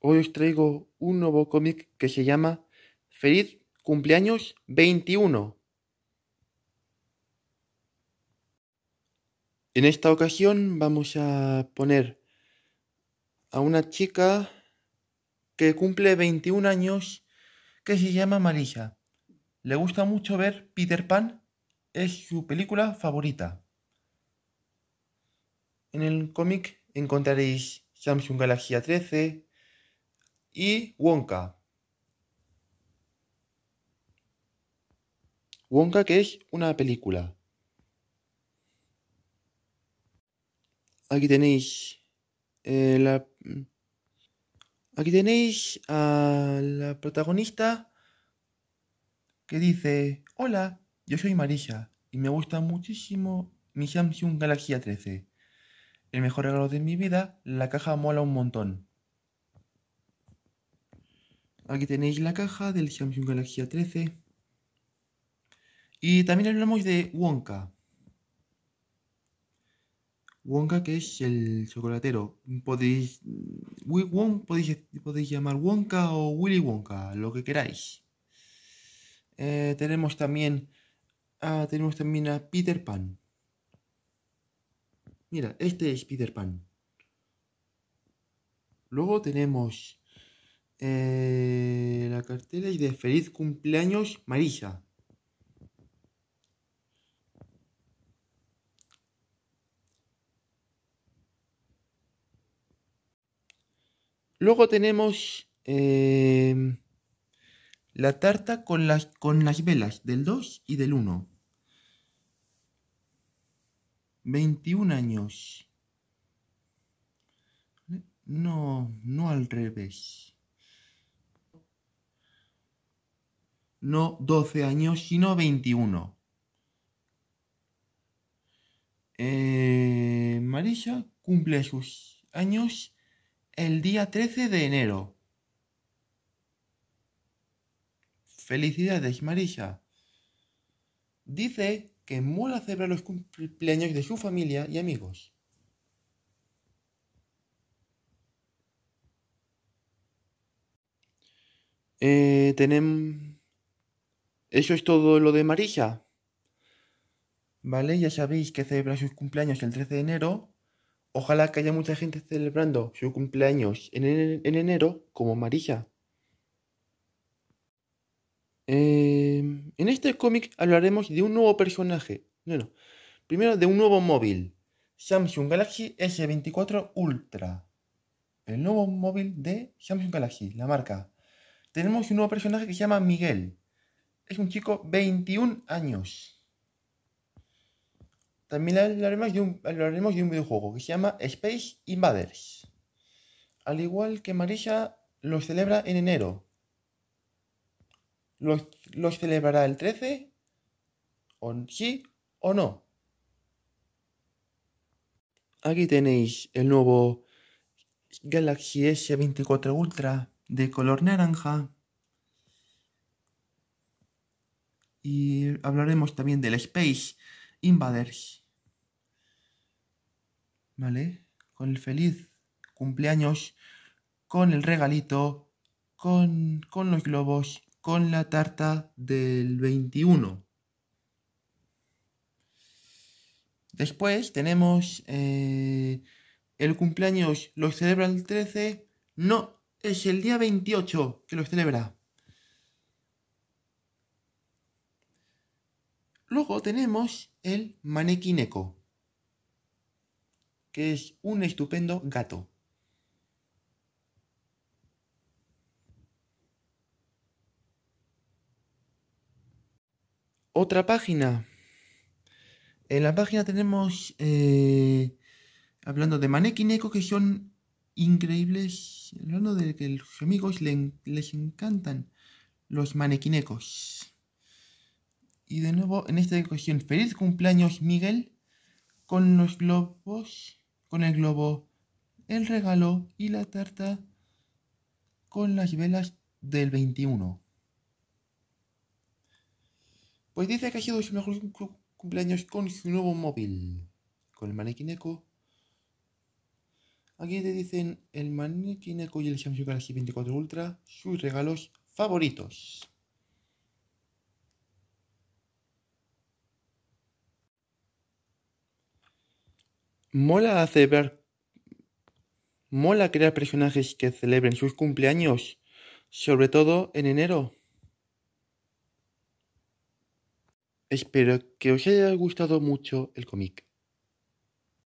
Hoy os traigo un nuevo cómic que se llama Feliz Cumpleaños 21. En esta ocasión vamos a poner a una chica que cumple 21 años que se llama Marisa. Le gusta mucho ver Peter Pan, es su película favorita. En el cómic encontraréis Samsung Galaxy 13 y Wonka. Wonka que es una película. Aquí tenéis eh, la... Aquí tenéis a la protagonista que dice, hola, yo soy Marisa y me gusta muchísimo mi Samsung Galaxy A13. El mejor regalo de mi vida, la caja mola un montón. Aquí tenéis la caja del Samsung Galaxy 13 Y también hablamos de Wonka. Wonka que es el chocolatero. Podéis, mm, podéis, llamar Wonka o Willy Wonka, lo que queráis. Eh, tenemos también ah, tenemos también a Peter Pan. Mira, este es Peter Pan. Luego tenemos eh, la cartera y de feliz cumpleaños Marisa. Luego tenemos em, la tarta con las, con las velas del 2 y del 1. 21 años. No, no al revés. no 12 años, sino 21. Eh, Marisa cumple sus años el día 13 de enero. Felicidades, Marisa. Dice que mola celebrar los cumpleaños de su familia y amigos. Eh, tenemos eso es todo lo de Marisa. Vale, ya sabéis que celebra sus cumpleaños el 13 de enero. Ojalá que haya mucha gente celebrando su cumpleaños en, enero como Marisa. Em, en este cómic hablaremos de un nuevo personaje. Bueno, primero de un nuevo móvil. Samsung Galaxy S24 Ultra. El nuevo móvil de Samsung Galaxy, la marca. Tenemos un nuevo personaje que se llama Miguel es un chico 21 años. También hablaremos de, un, de un videojuego que se llama Space Invaders. Al igual que Marisa, lo celebra en enero. Los, celebrará el 13, sí o no. Aquí tenéis el nuevo Galaxy S24 Ultra de color naranja y hablaremos también del Space Invaders. ¿Vale? Con el feliz cumpleaños, con el regalito, con, los globos, con la tarta del 21. Después tenemos eh, el cumpleaños, lo celebra el 13. No, es el día 28 que lo celebra. Luego tenemos el manequineco, que es un estupendo gato. Otra página. En la página tenemos, eh, hablando de manequineco, que son increíbles, hablando de que los amigos les encantan los manequinecos. Y de nuevo, en esta ocasión, feliz cumpleaños Miguel con los globos, con el globo, el regalo y la tarta con las velas del 21. Pues dice que ha sido su mejor cumpleaños con su nuevo móvil, con el maniquí Aquí te dicen el maniquí y el Samsung Galaxy 24 Ultra, sus regalos favoritos. Mola Mola crear personajes que celebren sus cumpleaños, sobre todo en enero. Espero que os haya gustado mucho el cómic.